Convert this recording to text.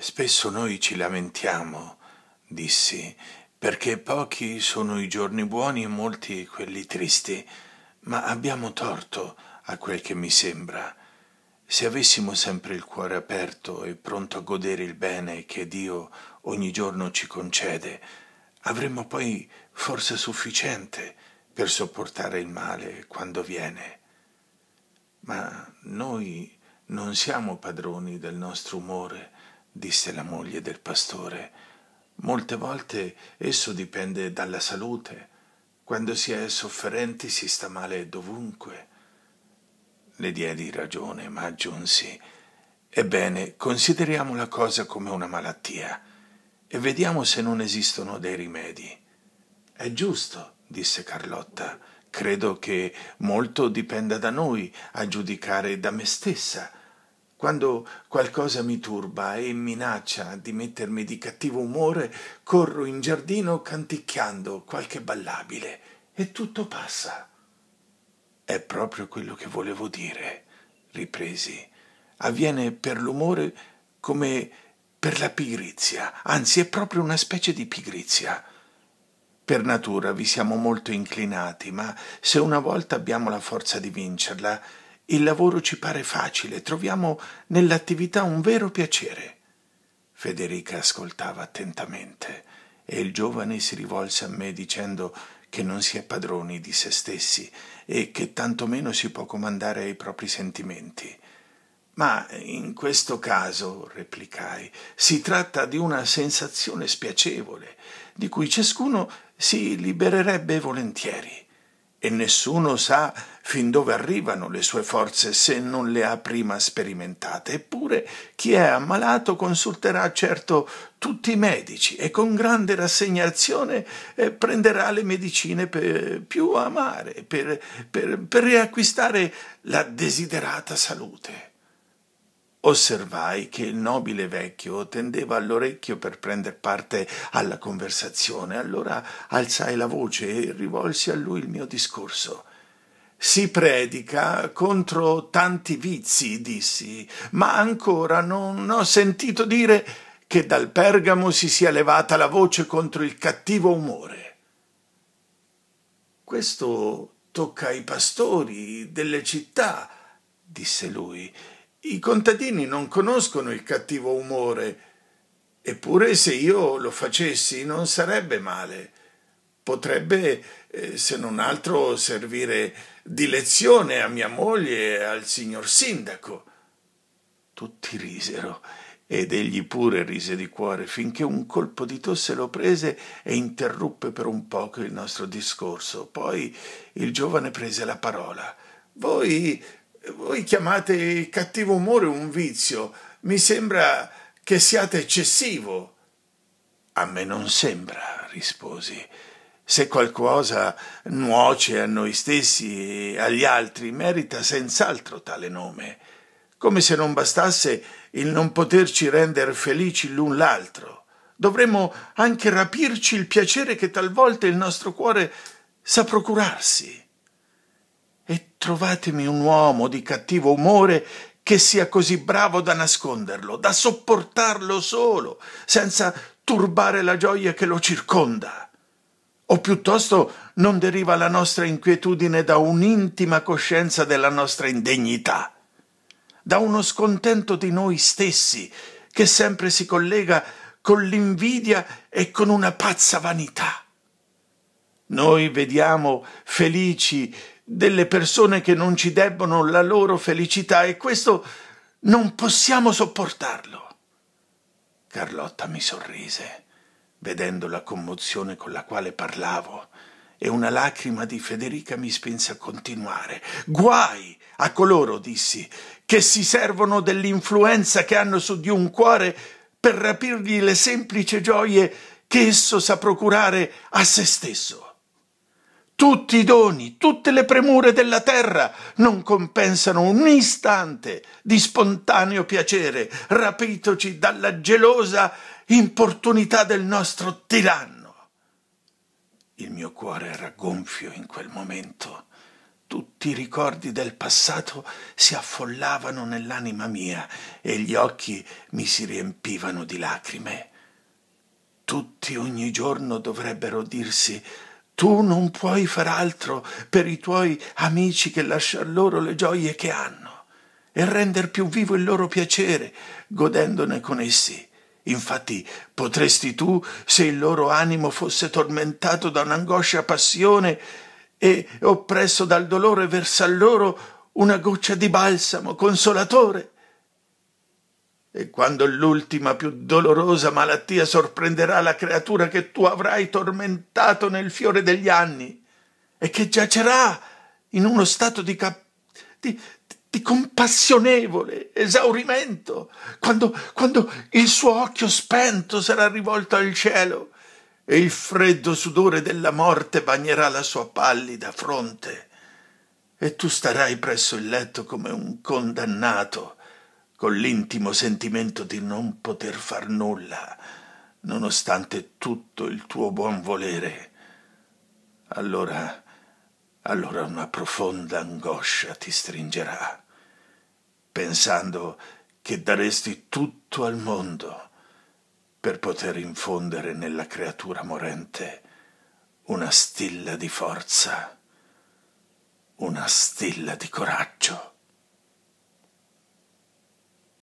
Spesso noi ci lamentiamo, dissi, perché pochi sono i giorni buoni e molti quelli tristi, ma abbiamo torto a quel che mi sembra. Se avessimo sempre il cuore aperto e pronto a godere il bene che Dio ogni giorno ci concede, avremmo poi forse sufficiente per sopportare il male quando viene. Ma noi non siamo padroni del nostro umore, disse la moglie del pastore. Molte volte esso dipende dalla salute. Quando si è sofferenti si sta male dovunque. Le diedi ragione, ma aggiunsi Ebbene, consideriamo la cosa come una malattia e vediamo se non esistono dei rimedi. È giusto, disse Carlotta. Credo che molto dipenda da noi a giudicare da me stessa quando qualcosa mi turba e minaccia di mettermi di cattivo umore, corro in giardino canticchiando qualche ballabile e tutto passa. È proprio quello che volevo dire, ripresi. Avviene per l'umore come per la pigrizia, anzi è proprio una specie di pigrizia. Per natura vi siamo molto inclinati, ma se una volta abbiamo la forza di vincerla, il lavoro ci pare facile, troviamo nell'attività un vero piacere. Federica ascoltava attentamente e il giovane si rivolse a me dicendo che non si è padroni di se stessi e che tantomeno si può comandare ai propri sentimenti. Ma in questo caso, replicai, si tratta di una sensazione spiacevole, di cui ciascuno si libererebbe volentieri e nessuno sa fin dove arrivano le sue forze se non le ha prima sperimentate. Eppure chi è ammalato consulterà certo tutti i medici e con grande rassegnazione eh, prenderà le medicine più amare per, per, per riacquistare la desiderata salute. Osservai che il nobile vecchio tendeva all'orecchio per prender parte alla conversazione, allora alzai la voce e rivolsi a lui il mio discorso. Si predica contro tanti vizi, dissi, ma ancora non ho sentito dire che dal Pergamo si sia levata la voce contro il cattivo umore. Questo tocca ai pastori delle città, disse lui, i contadini non conoscono il cattivo umore, eppure se io lo facessi non sarebbe male. Potrebbe, eh, se non altro, servire di lezione a mia moglie e al signor sindaco. Tutti risero ed egli pure rise di cuore finché un colpo di tosse lo prese e interruppe per un poco il nostro discorso. Poi il giovane prese la parola. Voi voi chiamate il cattivo umore un vizio, mi sembra che siate eccessivo. A me non sembra, risposi. Se qualcosa nuoce a noi stessi e agli altri, merita senz'altro tale nome, come se non bastasse il non poterci rendere felici l'un l'altro. Dovremmo anche rapirci il piacere che talvolta il nostro cuore sa procurarsi. Trovatemi un uomo di cattivo umore che sia così bravo da nasconderlo, da sopportarlo solo, senza turbare la gioia che lo circonda. O piuttosto non deriva la nostra inquietudine da un'intima coscienza della nostra indegnità, da uno scontento di noi stessi che sempre si collega con l'invidia e con una pazza vanità. Noi vediamo felici delle persone che non ci debbono la loro felicità e questo non possiamo sopportarlo. Carlotta mi sorrise, vedendo la commozione con la quale parlavo, e una lacrima di Federica mi spinse a continuare. Guai a coloro, dissi, che si servono dell'influenza che hanno su di un cuore per rapirgli le semplici gioie che esso sa procurare a se stesso. Tutti i doni, tutte le premure della terra non compensano un istante di spontaneo piacere rapitoci dalla gelosa importunità del nostro tiranno. Il mio cuore era gonfio in quel momento. Tutti i ricordi del passato si affollavano nell'anima mia e gli occhi mi si riempivano di lacrime. Tutti ogni giorno dovrebbero dirsi tu non puoi far altro per i tuoi amici che lasciar loro le gioie che hanno e render più vivo il loro piacere, godendone con essi. Infatti potresti tu, se il loro animo fosse tormentato da un'angoscia passione e oppresso dal dolore, versar loro una goccia di balsamo consolatore e quando l'ultima più dolorosa malattia sorprenderà la creatura che tu avrai tormentato nel fiore degli anni e che giacerà in uno stato di, cap- di, di compassionevole esaurimento, quando, quando il suo occhio spento sarà rivolto al cielo e il freddo sudore della morte bagnerà la sua pallida fronte, e tu starai presso il letto come un condannato, con l'intimo sentimento di non poter far nulla, nonostante tutto il tuo buon volere. Allora, allora una profonda angoscia ti stringerà, pensando che daresti tutto al mondo per poter infondere nella creatura morente una stilla di forza, una stilla di coraggio.